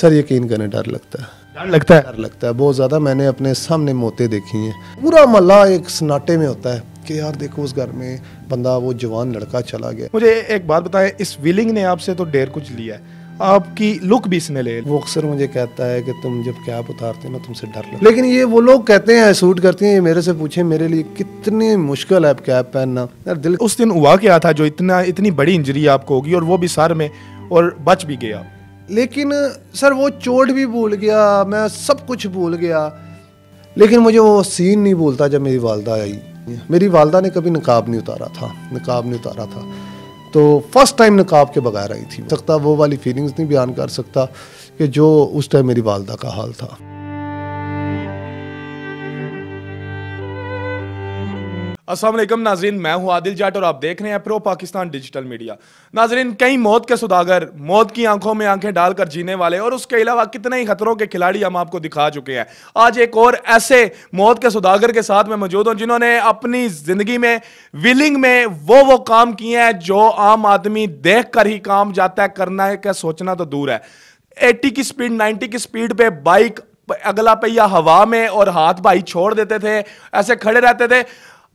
sir यकीन करने डर लगता है डर लगता है डर लगता है बहुत ज़्यादा मैंने अपने सामने मोते देखी हैं पूरा मल्ला एक सन्नाटे में होता है कि यार देखो उस घर में बंदा वो जवान लड़का चला गया मुझे एक बात बताएं इस विलिंग ने आपसे तो डेढ़ कुछ लिया है आपकी लुक भी इसने ले वो अक्सर मुझे कहता है कि तुम जब कैप उतारते हो ना तुमसे डर लगता लेकिन ये वो लोग कहते हैं सूट करती हैं ये मेरे से पूछे मेरे लिए कितनी मुश्किल है कैप पहनना यार दिल उस दिन हुआ क्या था जो इतना इतनी बड़ी इंजरी आपको होगी और वो भी सर में और बच भी गया लेकिन सर वो चोट भी भूल गया मैं सब कुछ भूल गया लेकिन मुझे वो सीन नहीं भूलता जब मेरी वालदा आई मेरी वालदा ने कभी नकाब नहीं उतारा था नकाब नहीं उतारा था तो फर्स्ट टाइम नकाब के बगैर आई थी सकता वो वाली फीलिंग्स नहीं बयान कर सकता कि जो उस टाइम मेरी वालदा का हाल था असलम नाजरीन मैं हूँ आदिल जाट और आप देख रहे हैं प्रो पाकिस्तान डिजिटल मीडिया नाजरीन कई मौत के सुदागर मौत की आंखों में आंखें डालकर जीने वाले और उसके अलावा कितने ही खतरों के खिलाड़ी हम आपको दिखा चुके हैं आज एक और ऐसे मौत के सुदागर के साथ मैं मौजूद हूँ जिन्होंने अपनी ज़िंदगी में विलिंग में वो वो काम किए हैं जो आम आदमी देख कर ही काम जाता है करना है क्या सोचना तो दूर है एट्टी की स्पीड नाइन्टी की स्पीड पर बाइक अगला पहिया हवा में और हाथ भाई छोड़ देते थे ऐसे खड़े रहते थे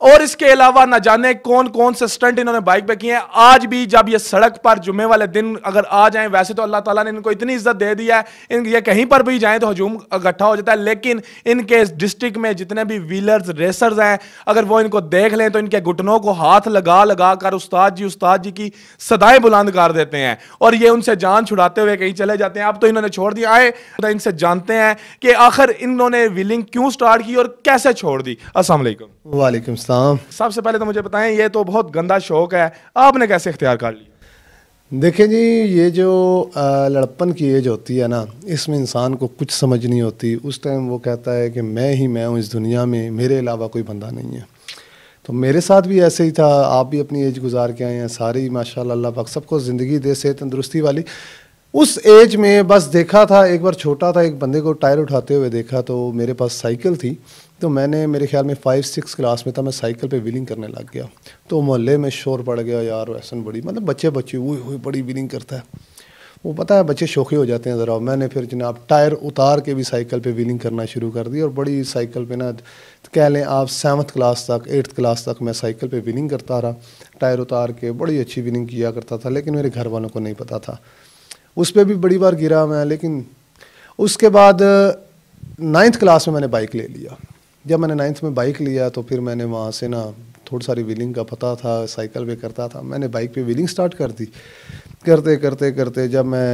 और इसके अलावा ना जाने कौन कौन से स्टंट इन्होंने बाइक पे किए हैं आज भी जब ये सड़क पर जुमे वाले दिन अगर आ जाएं वैसे तो अल्लाह ताला ने इनको इतनी इज्जत दे दी है इन ये कहीं पर भी जाएं तो हजूम इकट्ठा हो जाता है लेकिन इनके इस डिस्ट्रिक्ट में जितने भी व्हीलर्स रेसर्स हैं अगर वो इनको देख लें तो इनके घुटनों को हाथ लगा लगा कर उस्ताद जी उस्ताद जी की सदाएं बुलंद कर देते हैं और ये उनसे जान छुड़ाते हुए कहीं चले जाते हैं अब तो इन्होंने छोड़ दिया आए तो इनसे जानते हैं कि आखिर इन्होंने व्हीलिंग क्यों स्टार्ट की और कैसे छोड़ दी असल वालेकुम अस्सलाम सबसे पहले तो मुझे बताएं ये तो बहुत गंदा शौक है आपने कैसे इख्तियार कर लिया देखें जी ये जो लड़पन की एज होती है ना इसमें इंसान को कुछ समझ नहीं होती उस टाइम वो कहता है कि मैं ही मैं हूँ इस दुनिया में मेरे अलावा कोई बंदा नहीं है तो मेरे साथ भी ऐसे ही था आप भी अपनी एज गुजार के आए हैं सारी माशा अल्लाह पाक सबको ज़िंदगी दे से तंदुरुस्ती वाली उस एज में बस देखा था एक बार छोटा था एक बंदे को टायर उठाते हुए देखा तो मेरे पास साइकिल थी तो मैंने मेरे ख्याल में फाइव सिक्स क्लास में था मैं साइकिल पे विलिंग करने लग गया तो मोहल्ले में शोर पड़ गया यार वैसन बड़ी मतलब बच्चे बच्चे हुई हुई बड़ी विलिंग करता है वो पता है बच्चे शौके हो जाते हैं ज़रा मैंने फिर जनाब टायर उतार के भी साइकिल पे व्हीलिंग करना शुरू कर दी और बड़ी साइकिल पे ना कह लें आप सेवन्थ क्लास तक एट्थ क्लास तक मैं साइकिल पे व्हीलिंग करता रहा टायर उतार के बड़ी अच्छी व्हीलिंग किया करता था लेकिन मेरे घर वालों को नहीं पता था उस पर भी बड़ी बार गिरा मैं लेकिन उसके बाद नाइन्थ क्लास में मैंने बाइक ले लिया जब मैंने नाइन्थ में बाइक लिया तो फिर मैंने वहाँ से ना थोड़ी सारी व्हीलिंग का पता था साइकिल पे करता था मैंने बाइक पे व्हीलिंग स्टार्ट कर दी करते करते करते जब मैं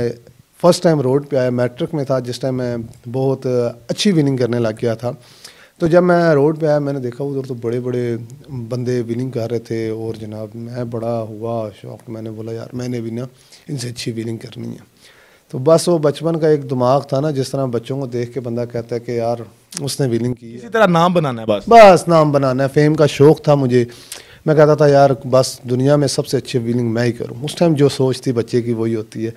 फर्स्ट टाइम रोड पे आया मैट्रिक में था जिस टाइम मैं बहुत अच्छी विनिंग करने लग गया था तो जब मैं रोड पे आया मैंने देखा उधर तो बड़े बड़े बंदे विनिंग कर रहे थे और जनाब मैं बड़ा हुआ शौक मैंने बोला यार मैंने भी ना इनसे अच्छी विनिंग करनी है तो बस वो बचपन का एक दिमाग था ना जिस तरह बच्चों को देख के बंदा कहता है कि यार उसने विलिंग की इसी तरह नाम बनाना है बस बस नाम बनाना है फेम का शौक था मुझे मैं कहता था यार बस दुनिया में सबसे अच्छी विलिंग मैं ही करूँ उस टाइम जो सोच थी बच्चे की वही होती है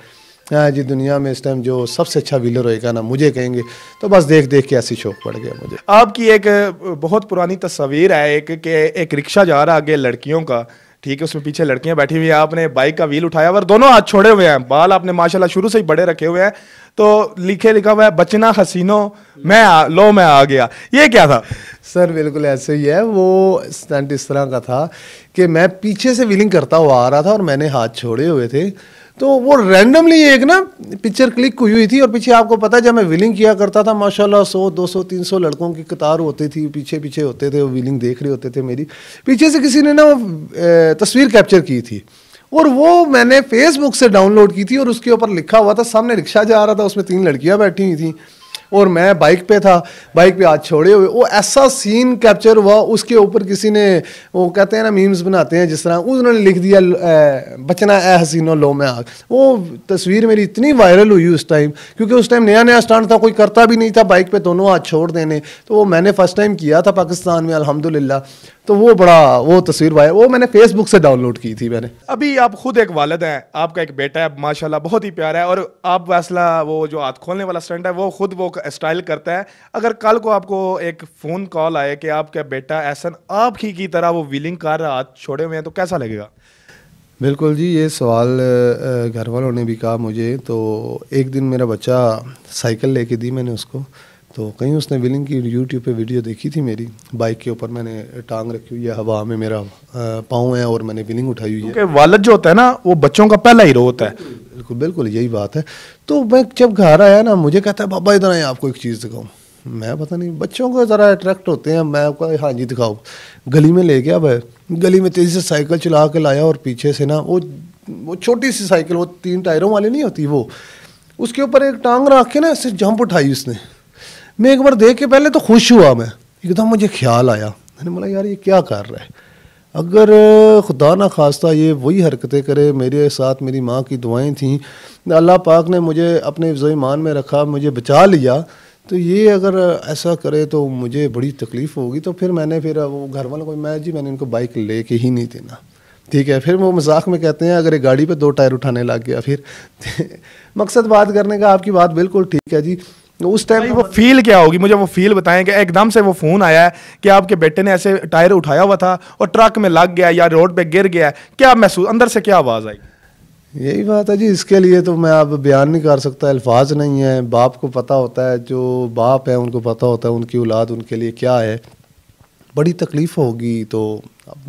हाँ जी दुनिया में इस टाइम जो सबसे अच्छा विलर होएगा ना मुझे कहेंगे तो बस देख देख के ऐसी शौक पड़ गया मुझे आपकी एक बहुत पुरानी तस्वीर है एक के एक रिक्शा जा रहा आगे लड़कियों का ठीक है उसमें पीछे लड़कियां बैठी हुई है आपने बाइक का व्हील उठाया और दोनों हाथ छोड़े हुए हैं बाल आपने माशाल्लाह शुरू से ही बड़े रखे हुए हैं तो लिखे लिखा हुआ है बचना हसीनो मैं आ, लो मैं आ गया ये क्या था सर बिल्कुल ऐसे ही है वो स्टंट इस तरह का था कि मैं पीछे से व्हीलिंग करता हुआ आ रहा था और मैंने हाथ छोड़े हुए थे तो वो रैंडमली एक ना पिक्चर क्लिक हुई हुई थी और पीछे आपको पता है जब मैं विलिंग किया करता था माशाल्लाह 100 200 300 लड़कों की कतार होती थी पीछे पीछे होते थे वो विलिंग देख रहे होते थे मेरी पीछे से किसी ने ना वो तस्वीर कैप्चर की थी और वो मैंने फेसबुक से डाउनलोड की थी और उसके ऊपर लिखा हुआ था सामने रिक्शा जा रहा था उसमें तीन लड़कियाँ बैठी हुई थी और मैं बाइक पे था बाइक पे हाथ छोड़े हुए वो ऐसा सीन कैप्चर हुआ उसके ऊपर किसी ने वो कहते हैं ना मीम्स बनाते हैं जिस तरह उन्होंने लिख दिया बचना ए हसीनो लो मैं आग वो तस्वीर मेरी इतनी वायरल हुई उस टाइम क्योंकि उस टाइम नया नया स्टंट था कोई करता भी नहीं था बाइक पर दोनों हाथ छोड़ देने तो वो मैंने फ़र्स्ट टाइम किया था पाकिस्तान में अलहमदिल्ला तो वो बड़ा वो तस्वीर भाई वो मैंने फेसबुक से डाउनलोड की थी मैंने अभी आप खुद एक वालद हैं आपका एक बेटा है माशाल्लाह बहुत ही प्यारा है और आप वैसला वो जो हाथ खोलने वाला स्टंट है वो खुद वो स्टाइल करता है अगर कल को आपको एक फ़ोन कॉल आए कि आपका बेटा ऐसा आप ही की तरह वो व्हीलिंग कार हाथ छोड़े हुए हैं तो कैसा लगेगा बिल्कुल जी ये सवाल घर वालों ने भी कहा मुझे तो एक दिन मेरा बच्चा साइकिल लेके दी मैंने उसको तो कहीं उसने विलिंग की यूट्यूब पे वीडियो देखी थी मेरी बाइक के ऊपर मैंने टांग रखी हुई है हवा में मेरा पाँव है और मैंने विलिंग उठाई हुई है वालद जो होता है ना वो बच्चों का पहला हीरो होता है बिल्कुल बिल्कुल यही बात है तो मैं जब घर आया ना मुझे कहता है बाबा इधर आए आपको एक चीज़ दिखाऊँ मैं पता नहीं बच्चों को ज़रा अट्रैक्ट होते हैं मैं आपका हाँ जी दिखाओ गली में ले गया भाई गली में तेज़ी से साइकिल चला के लाया और पीछे से ना वो वो छोटी सी साइकिल वो तीन टायरों वाली नहीं होती वो उसके ऊपर एक टांग रख के ना ऐसे जंप उठाई उसने मैं एक बार देख के पहले तो खुश हुआ मैं एकदम मुझे ख्याल आया मैंने बोला यार ये क्या कर रहा है अगर खुदा ना खास्ता ये वही हरकतें करे मेरे साथ मेरी माँ की दुआएं थीं अल्लाह पाक ने मुझे अपने ईमान में रखा मुझे बचा लिया तो ये अगर ऐसा करे तो मुझे बड़ी तकलीफ़ होगी तो फिर मैंने फिर वो घर वालों को मैं जी मैंने इनको बाइक ले के ही नहीं देना ठीक है फिर वो मजाक में कहते हैं अगर ये गाड़ी पे दो टायर उठाने लग गया फिर मकसद बात करने का आपकी बात बिल्कुल ठीक है जी तो उस टाइम वो फील क्या होगी मुझे वो फील बताएं कि एकदम से वो फ़ोन आया है कि आपके बेटे ने ऐसे टायर उठाया हुआ था और ट्रक में लग गया या रोड पे गिर गया क्या महसूस अंदर से क्या आवाज़ आई यही बात है जी इसके लिए तो मैं अब बयान नहीं कर सकता अल्फाज नहीं है बाप को पता होता है जो बाप है उनको पता होता है उनकी औलाद उनके लिए क्या है बड़ी तकलीफ़ होगी तो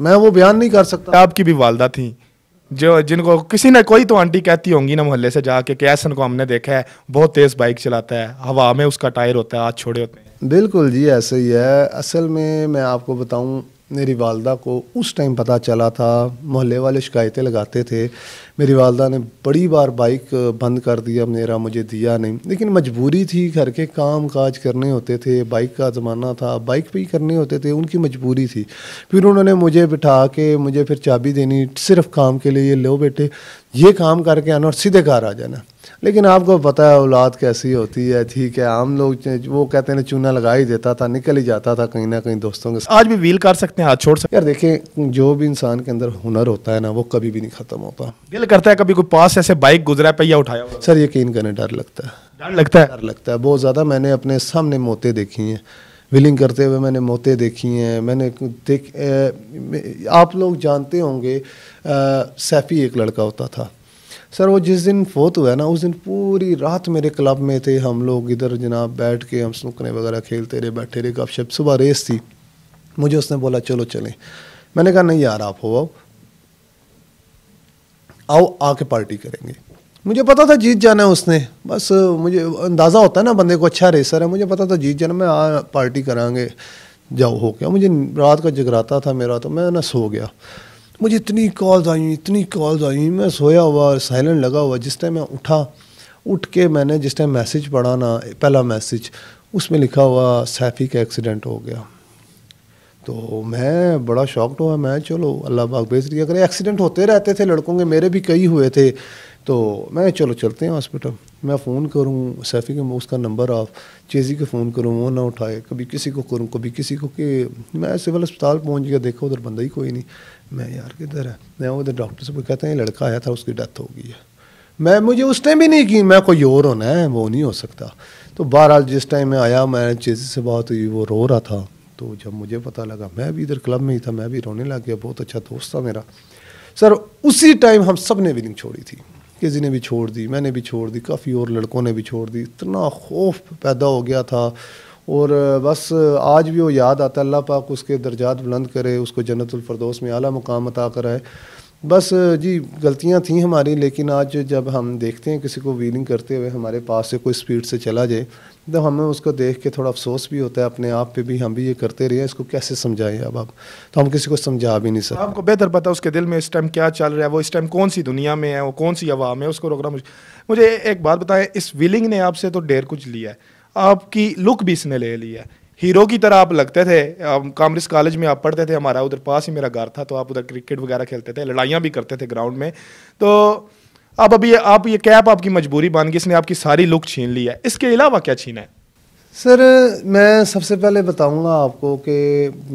मैं वो बयान नहीं कर सकता आपकी भी वालदा थी जो जिनको किसी ने कोई तो आंटी कहती होंगी ना मोहल्ले से जाके कि ऐसन को हमने देखा है बहुत तेज़ बाइक चलाता है हवा में उसका टायर होता है हाथ छोड़े होते हैं बिल्कुल जी ऐसे ही है असल में मैं आपको बताऊं मेरी वालदा को उस टाइम पता चला था मोहल्ले वाले शिकायतें लगाते थे मेरी वालदा ने बड़ी बार बाइक बंद कर दिया मेरा मुझे दिया नहीं लेकिन मजबूरी थी घर के काम काज करने होते थे बाइक का ज़माना था बाइक पे ही करने होते थे उनकी मजबूरी थी फिर उन्होंने मुझे बिठा के मुझे फिर चाबी देनी सिर्फ काम के लिए लो बेटे ये काम करके आना और सीधे घर आ जाना लेकिन आपको पता है औलाद कैसी होती है ठीक है हम लोग वो कहते हैं चूना लगा ही देता था निकल ही जाता था कहीं ना कहीं दोस्तों के साथ आज भी व्हील कर सकते हैं हाथ छोड़ सकते हैं यार देखें जो भी इंसान के अंदर हुनर होता है ना वो कभी भी नहीं खत्म होता दिल करता है कभी कोई पास ऐसे बाइक गुजरा पहिया उठाया सर यकीन करने डर लगता है डर लगता है डर लगता है बहुत ज़्यादा मैंने अपने सामने मोते देखी हैं विलिंग करते हुए मैंने मोते देखी हैं मैंने देख आप लोग जानते होंगे सैफ़ी एक लड़का होता था सर वो जिस दिन फोत हुआ ना उस दिन पूरी रात मेरे क्लब में थे हम लोग इधर जनाब बैठ के हम सुकने वगैरह खेलते रहे बैठे रहे गपशप सुबह रेस थी मुझे उसने बोला चलो चलें मैंने कहा नहीं यार आप हो आओ आओ आके पार्टी करेंगे मुझे पता था जीत जाना है उसने बस मुझे अंदाज़ा होता है ना बंदे को अच्छा रेसर है मुझे पता था जीत जाना मैं आ पार्टी कराँगे जाओ हो गया मुझे रात का जगराता था मेरा तो मैं ना सो गया मुझे इतनी कॉल्स आई इतनी कॉल्स आई मैं सोया हुआ साइलेंट लगा हुआ जिस टाइम मैं उठा उठ के मैंने जिस टाइम मैसेज पढ़ा ना पहला मैसेज उसमें लिखा हुआ सैफ़ी का एक्सीडेंट हो गया तो मैं बड़ा शॉकड हुआ मैं चलो अल्लाह पाक बेज रही अगर एक्सीडेंट होते रहते थे लड़कों के मेरे भी कई हुए थे तो मैं चलो चलते हैं हॉस्पिटल मैं फ़ोन करूँ सैफ़ी के उसका नंबर ऑफ चेज़ी के फ़ोन करूँ वो ना उठाए कभी किसी को करूँ कभी किसी को कि मैं सिविल अस्पताल पहुँच गया देखो उधर बंदा ही कोई नहीं मैं यार किधर है मैं उधर डॉक्टर से कहते हैं लड़का आया था उसकी डेथ हो गई है मैं मुझे उस टाइम भी नहीं की मैं कोई और होना है वो नहीं हो सकता तो बहरहाल जिस टाइम मैं आया मैं चेज़ी से बात हुई वो रो रहा था तो जब मुझे पता लगा मैं भी इधर क्लब में ही था मैं भी रोने लग गया बहुत अच्छा दोस्त था मेरा सर उसी टाइम हम सब ने विनिंग छोड़ी थी किसी ने भी छोड़ दी मैंने भी छोड़ दी काफ़ी और लड़कों ने भी छोड़ दी इतना खौफ पैदा हो गया था और बस आज भी वो याद आता अल्लाह पाक उसके दर्जात बुलंद करे उसको जन्नतफरदोस में अली मकाम अता कराए बस जी गलतियां थी हमारी लेकिन आज जब हम देखते हैं किसी को व्हीलिंग करते हुए हमारे पास से कोई स्पीड से चला जाए तो हमें उसको देख के थोड़ा अफसोस भी होता है अपने आप पे भी हम भी ये करते रहे इसको कैसे समझाएं अब आप तो हम किसी को समझा भी नहीं सकते आपको बेहतर पता उसके दिल में इस टाइम क्या चल रहा है वो इस टाइम कौन सी दुनिया में है वो कौन सी आवाम है उसको रोकना मुझे एक बात बताएं इस व्हीलिंग ने आपसे तो डेढ़ कुछ लिया है आपकी लुक भी इसने ले लिया है हीरो की तरह आप लगते थे कामरिस कॉलेज में आप पढ़ते थे हमारा उधर पास ही मेरा घर था तो आप उधर क्रिकेट वगैरह खेलते थे लड़ाइयाँ भी करते थे ग्राउंड में तो अब अभी आप ये कैप आपकी मजबूरी बन गई इसने आपकी सारी लुक छीन ली है इसके अलावा क्या छीना है सर मैं सबसे पहले बताऊंगा आपको कि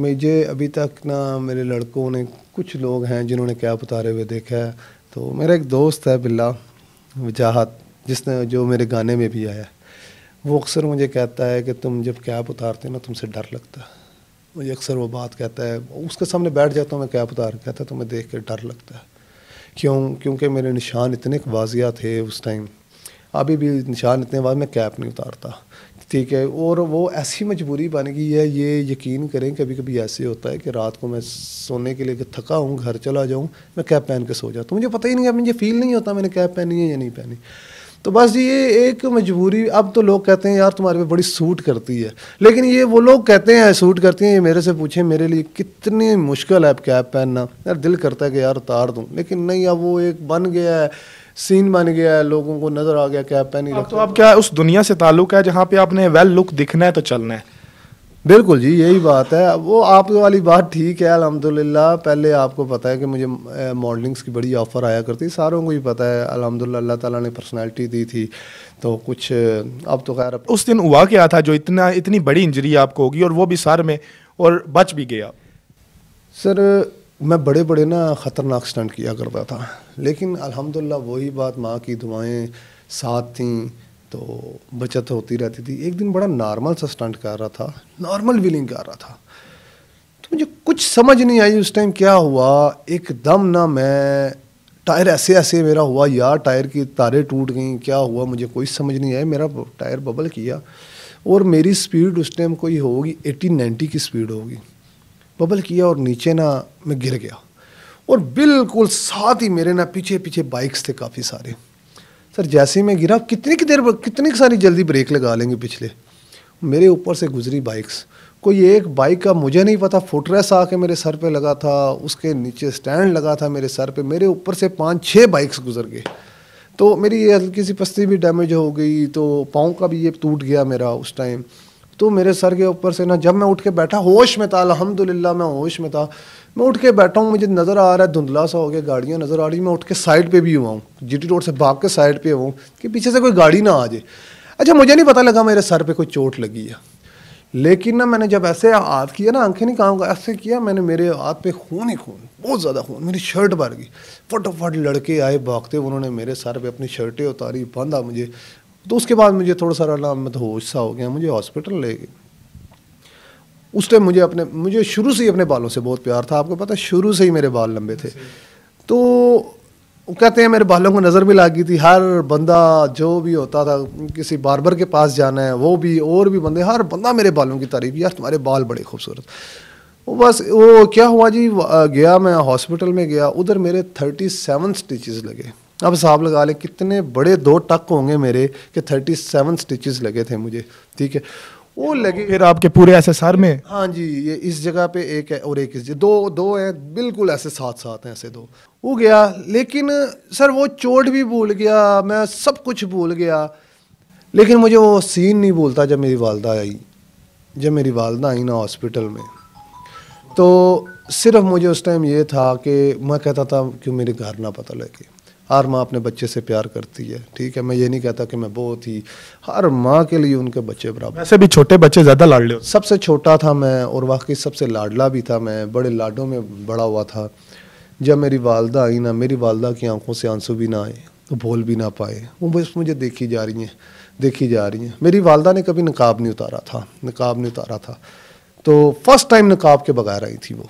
मुझे अभी तक ना मेरे लड़कों ने कुछ लोग हैं जिन्होंने कैप उतारे हुए देखा है तो मेरा एक दोस्त है बिल्ला वजाहत जिसने जो मेरे गाने में भी आया है वो अक्सर मुझे कहता है कि तुम जब कैप उतारते हो ना तुमसे डर लगता है मुझे अक्सर वो बात कहता है उसके सामने बैठ जाता हूँ मैं कैप उतार कहता तो मैं देख के डर लगता है क्यों क्योंकि मेरे निशान इतने वाजिया थे उस टाइम अभी भी निशान इतने बाद मैं कैप नहीं उतारता ठीक है और वो ऐसी मजबूरी बन गई है ये यकीन करें कभी कभी ऐसे होता है कि रात को मैं सोने के लिए थका हूँ घर चला जाऊँ मैं कैप पहन के सो जाता हूँ मुझे पता ही नहीं है मुझे फील नहीं होता मैंने कैप पहनी है या नहीं पहनी तो बस ये एक मजबूरी अब तो लोग कहते हैं यार तुम्हारे पे बड़ी सूट करती है लेकिन ये वो लोग कहते हैं सूट करती हैं ये मेरे से पूछें मेरे लिए कितनी मुश्किल है कैप पहनना यार दिल करता है कि यार उतार दूँ लेकिन नहीं अब वो एक बन गया है सीन बन गया है लोगों को नजर आ गया कैप पहनी तो अब क्या उस दुनिया से ताल्लुक है जहाँ पे आपने वेल लुक दिखना है तो चलना है बिल्कुल जी यही बात है वो आप वाली बात ठीक है अलहमदिल्ला पहले आपको पता है कि मुझे मॉडलिंग्स की बड़ी ऑफ़र आया करती सारों को ही पता है अल्हम्दुलिल्लाह अल्लाह ताला ने पर्सनालिटी दी थी तो कुछ अब तो खैर उस दिन हुआ क्या था जो इतना इतनी बड़ी इंजरी आपको होगी और वो भी सर में और बच भी गया सर मैं बड़े बड़े ना ख़तरनाक स्टंट किया करता था लेकिन अलहमदिल्ला वही बात माँ की दुआएँ साथ थी तो बचत होती रहती थी एक दिन बड़ा नॉर्मल सा स्टंट कर रहा था नॉर्मल विलिंग कर रहा था तो मुझे कुछ समझ नहीं आई उस टाइम क्या हुआ एकदम ना मैं टायर ऐसे ऐसे मेरा हुआ यार टायर की तारे टूट गई क्या हुआ मुझे कोई समझ नहीं आया मेरा टायर बबल किया और मेरी स्पीड उस टाइम कोई होगी एटी नाइन्टी की स्पीड होगी बबल किया और नीचे ना मैं गिर गया और बिल्कुल साथ ही मेरे ना पीछे पीछे बाइक्स थे काफ़ी सारे सर जैसे ही मैं गिरा कितनी की देर कितनी सारी जल्दी ब्रेक लगा लेंगे पिछले मेरे ऊपर से गुजरी बाइक्स कोई एक बाइक का मुझे नहीं पता फुटरेस आके मेरे सर पे लगा था उसके नीचे स्टैंड लगा था मेरे सर पे मेरे ऊपर से पाँच छः बाइक्स गुजर गए तो मेरी ये हल्की सी पस्ती भी डैमेज हो गई तो पाँव का भी ये टूट गया मेरा उस टाइम तो मेरे सर के ऊपर से ना जब मैं उठ के बैठा होश में था अलहमदिल्ला मैं होश में था मैं उठ के बैठा हूँ मुझे नज़र आ रहा है धुंधला सा हो गया गाड़ियाँ नज़र आ रही मैं उठ के साइड पे भी हुआ हूँ जी टी रोड से भाग के साइड पे हुआ कि पीछे से कोई गाड़ी ना आ जाए अच्छा मुझे नहीं पता लगा मेरे सर पर कोई चोट लगी है लेकिन ना मैंने जब ऐसे हाथ किया ना आंखें नहीं काम ऐसे किया मैंने मेरे हाथ पे खून ही खून बहुत ज़्यादा खून मेरी शर्ट भर गई फटोफट लड़के आए भागते उन्होंने मेरे सर पे अपनी शर्टें उतारी बांधा मुझे तो उसके बाद मुझे थोड़ा सा अलामत होश हिस्सा हो गया मुझे हॉस्पिटल ले गए उस टाइम मुझे अपने मुझे शुरू से ही अपने बालों से बहुत प्यार था आपको पता शुरू से ही मेरे बाल लंबे थे तो कहते हैं मेरे बालों को नज़र भी लगी थी हर बंदा जो भी होता था किसी बारबर के पास जाना है वो भी और भी बंदे हर बंदा मेरे बालों की तारीफ यार तुम्हारे बाल बड़े खूबसूरत वो बस वो क्या हुआ जी गया मैं हॉस्पिटल में गया उधर मेरे थर्टी सेवन स्टिचेज लगे अब हिसाब लगा ले कितने बड़े दो टक होंगे मेरे कि थर्टी सेवन स्टिचेस लगे थे मुझे ठीक है वो तो लगे फिर आपके पूरे ऐसे सर में हाँ जी ये इस जगह पे एक है और एक इस दो दो हैं बिल्कुल ऐसे साथ साथ हैं ऐसे दो वो गया लेकिन सर वो चोट भी भूल गया मैं सब कुछ भूल गया लेकिन मुझे वो सीन नहीं भूलता जब मेरी वालदा आई जब मेरी वालदा आई ना हॉस्पिटल में तो सिर्फ मुझे उस टाइम ये था कि मैं कहता था कि मेरे घर ना पता लगे हर माँ अपने बच्चे से प्यार करती है ठीक है मैं ये नहीं कहता कि मैं बहुत ही हर माँ के लिए उनके बच्चे बराबर वैसे भी छोटे बच्चे ज़्यादा लाडले सबसे छोटा था मैं और वाकई सबसे लाडला भी था मैं बड़े लाडों में बड़ा हुआ था जब मेरी वालदा आई ना मेरी वालदा की आंखों से आंसू भी ना आए तो बोल भी ना पाए वो बस मुझे देखी जा रही हैं देखी जा रही हैं मेरी वालदा ने कभी नकाब नहीं उतारा था नकाब नहीं उतारा था तो फर्स्ट टाइम नकाब के बगैर आई थी वो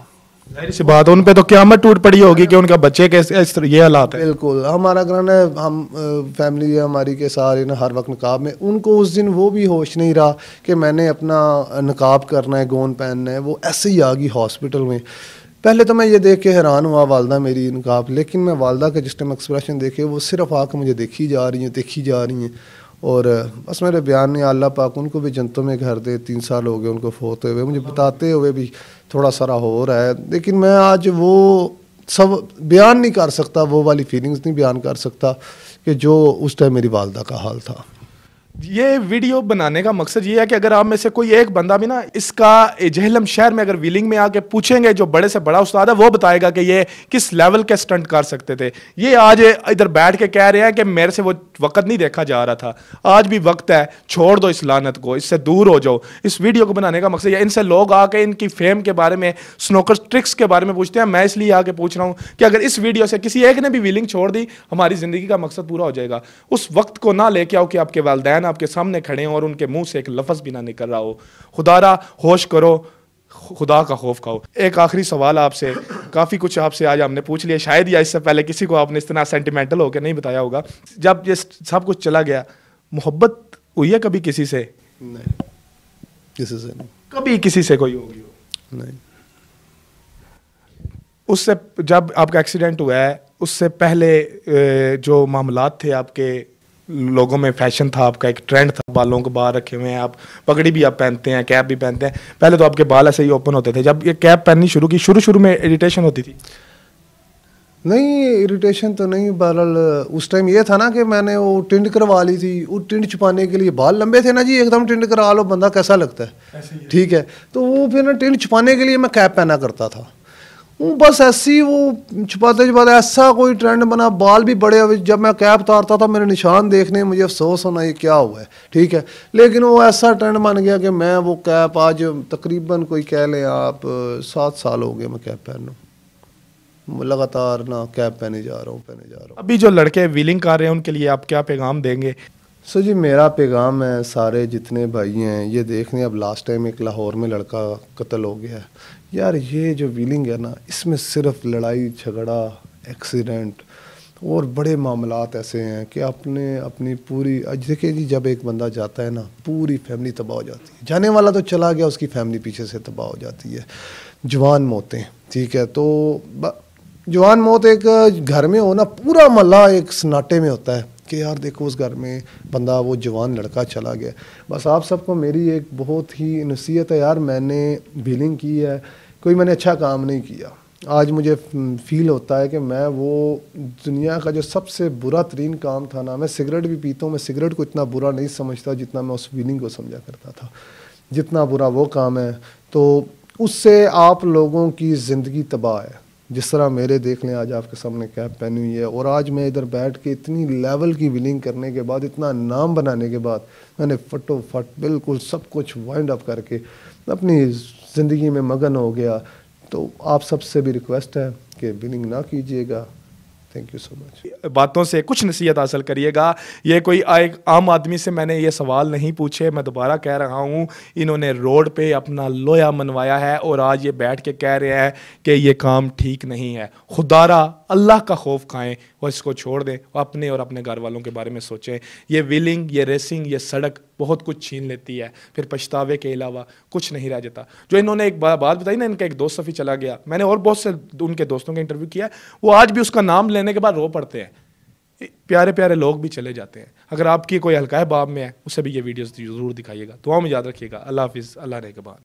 सी बात उन पे तो क्या मत टूट पड़ी होगी कि उनका बच्चे कैसे इस ये हालात है बिल्कुल हमारा ग्रहण है हम फैमिली है हमारी के सारे ना हर वक्त नकाब में उनको उस दिन वो भी होश नहीं रहा कि मैंने अपना नकाब करना है गोन पहनना है वो ऐसे ही आ गई हॉस्पिटल में पहले तो मैं ये देख के हैरान हुआ वालदा मेरी नकाब लेकिन मैं वालदा के जिस टाइम एक्सप्रेशन देखे वो सिर्फ आकर मुझे देखी जा रही हैं देखी जा रही हैं और बस मेरे बयान ने अल्लाह पाक उनको भी जनतों में घर दे तीन साल हो गए उनको फोते हुए मुझे बताते हुए भी थोड़ा सारा हो रहा है लेकिन मैं आज वो सब बयान नहीं कर सकता वो वाली फीलिंग्स नहीं बयान कर सकता कि जो उस टाइम मेरी वालदा का हाल था ये वीडियो बनाने का मकसद ये है कि अगर आप में से कोई एक बंदा भी ना इसका जहलम शहर में अगर व्हीलिंग में आके पूछेंगे जो बड़े से बड़ा उस्ताद है वो बताएगा कि ये किस लेवल के स्टंट कर सकते थे ये आज इधर बैठ के कह रहे हैं कि मेरे से वो वक्त नहीं देखा जा रहा था आज भी वक्त है छोड़ दो इस लानत को इससे दूर हो जाओ इस वीडियो को बनाने का मकसद यह इनसे लोग आके इनकी फेम के बारे में स्नोकर ट्रिक्स के बारे में पूछते हैं मैं इसलिए आके पूछ रहा हूँ कि अगर इस वीडियो से किसी एक ने भी व्हीलिंग छोड़ दी हमारी ज़िंदगी का मकसद पूरा हो जाएगा उस वक्त को ना लेके आओ कि आपके वालदेन वैन आपके सामने खड़े हैं और उनके मुंह से एक लफ्ज़ भी ना निकल रहा हो खुदारा होश करो खुदा का खौफ खाओ एक आखिरी सवाल आपसे काफ़ी कुछ आपसे आज हमने पूछ लिया शायद या इससे पहले किसी को आपने इतना सेंटिमेंटल होकर नहीं बताया होगा जब ये सब कुछ चला गया मोहब्बत हुई है कभी किसी से नहीं किसी से नहीं कभी किसी से कोई होगी हो नहीं उससे जब आपका एक्सीडेंट हुआ है उससे पहले जो मामला थे आपके लोगों में फैशन था आपका एक ट्रेंड था बालों को बाहर रखे हुए हैं आप पगड़ी भी आप पहनते हैं कैप भी पहनते हैं पहले तो आपके बाल ऐसे ही ओपन होते थे जब ये कैप पहननी शुरू की शुरू शुरू में इरिटेशन होती थी नहीं इरिटेशन तो नहीं बहरहाल उस टाइम ये था ना कि मैंने वो टिंड करवा ली थी वो टिंड छुपाने के लिए बाल लंबे थे ना जी एकदम टिंड करा लो बंदा कैसा लगता है ठीक है तो वो फिर ना टिंड छुपाने के लिए मैं कैप पहना करता था हूँ बस ऐसी वो छुपाते छुपाते ऐसा कोई ट्रेंड बना बाल भी बड़े अभी जब मैं कैप उतारता था मेरे निशान देखने मुझे अफसोस होना ये क्या हुआ है ठीक है लेकिन वो ऐसा ट्रेंड बन गया कि मैं वो कैप आज तकरीबन कोई कह लें आप सात साल हो गए मैं कैप पहनूँ लगातार ना कैप पहने जा रहा हूँ पहने जा रहा हूँ अभी जो लड़के व्हीलिंग कर रहे हैं उनके लिए आप क्या पैगाम देंगे सो जी मेरा पैगाम है सारे जितने भाई हैं ये देखने अब लास्ट टाइम एक लाहौर में लड़का कत्ल हो गया है यार ये जो व्हीलिंग है ना इसमें सिर्फ लड़ाई झगड़ा एक्सीडेंट और बड़े मामला ऐसे हैं कि आपने अपनी पूरी देखिए जी जब एक बंदा जाता है ना पूरी फैमिली तबाह हो जाती है जाने वाला तो चला गया उसकी फैमिली पीछे से तबाह हो जाती है जवान मौतें ठीक है तो जवान मौत एक घर में हो ना पूरा मल्ला एक सन्नाटे में होता है कि यार देखो उस घर में बंदा वो जवान लड़का चला गया बस आप सबको मेरी एक बहुत ही नसीहत है यार मैंने बिलिंग की है कोई मैंने अच्छा काम नहीं किया आज मुझे फील होता है कि मैं वो दुनिया का जो सबसे बुरा तरीन काम था ना मैं सिगरेट भी पीता हूँ मैं सिगरेट को इतना बुरा नहीं समझता जितना मैं उस विलिंग को समझा करता था जितना बुरा वो काम है तो उससे आप लोगों की ज़िंदगी तबाह है जिस तरह मेरे देख लें आज आपके सामने कैप पहनी हुई है और आज मैं इधर बैठ के इतनी लेवल की विलिंग करने के बाद इतना नाम बनाने के बाद मैंने फटोफट बिल्कुल सब कुछ वाइंड अप करके अपनी ज़िंदगी में मगन हो गया तो आप सबसे भी रिक्वेस्ट है कि विलिंग ना कीजिएगा थैंक यू सो मच बातों से कुछ नसीहत हासिल करिएगा ये कोई एक आम आदमी से मैंने ये सवाल नहीं पूछे मैं दोबारा कह रहा हूँ इन्होंने रोड पे अपना लोया मनवाया है और आज ये बैठ के कह रहे हैं कि ये काम ठीक नहीं है खुदारा अल्लाह का खौफ खाएं और इसको छोड़ दें और अपने और अपने घर वालों के बारे में सोचें ये व्हीलिंग ये रेसिंग ये सड़क बहुत कुछ छीन लेती है फिर पछतावे के अलावा कुछ नहीं रह जाता जो इन्होंने एक बात बताई ना इनका एक दोस्त सफ़ी चला गया मैंने और बहुत से उनके दोस्तों का इंटरव्यू किया वो आज भी उसका नाम लें लेने के बाद रो पड़ते हैं प्यारे प्यारे लोग भी चले जाते हैं अगर आपकी कोई हल्का है बाब में है उसे भी ये वीडियोस जरूर दिखाइएगा दुआ में याद रखिएगा अल्लाह हाफिज़ अल्लाह रहबान